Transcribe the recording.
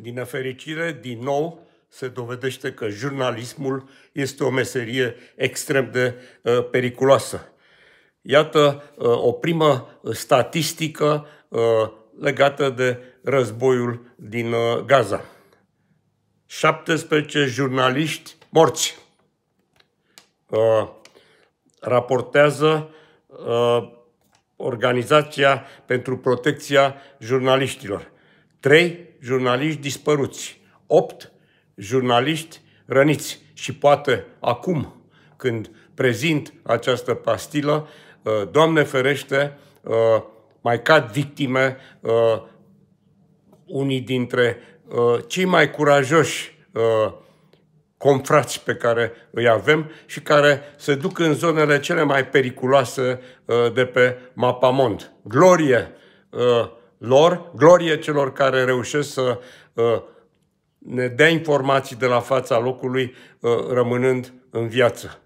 Din nefericire, din nou, se dovedește că jurnalismul este o meserie extrem de uh, periculoasă. Iată uh, o primă statistică uh, legată de războiul din uh, Gaza. 17 jurnaliști morți. Uh, raportează uh, Organizația pentru Protecția Jurnaliștilor. 3 jurnaliști dispăruți, 8 jurnaliști răniți și poate acum când prezint această pastilă, uh, Doamne ferește, uh, mai cad victime uh, unii dintre cei mai curajoși confrați pe care îi avem și care se duc în zonele cele mai periculoase de pe mapamond. Glorie lor, glorie celor care reușesc să uh, ne dea informații de la fața locului uh, rămânând în viață.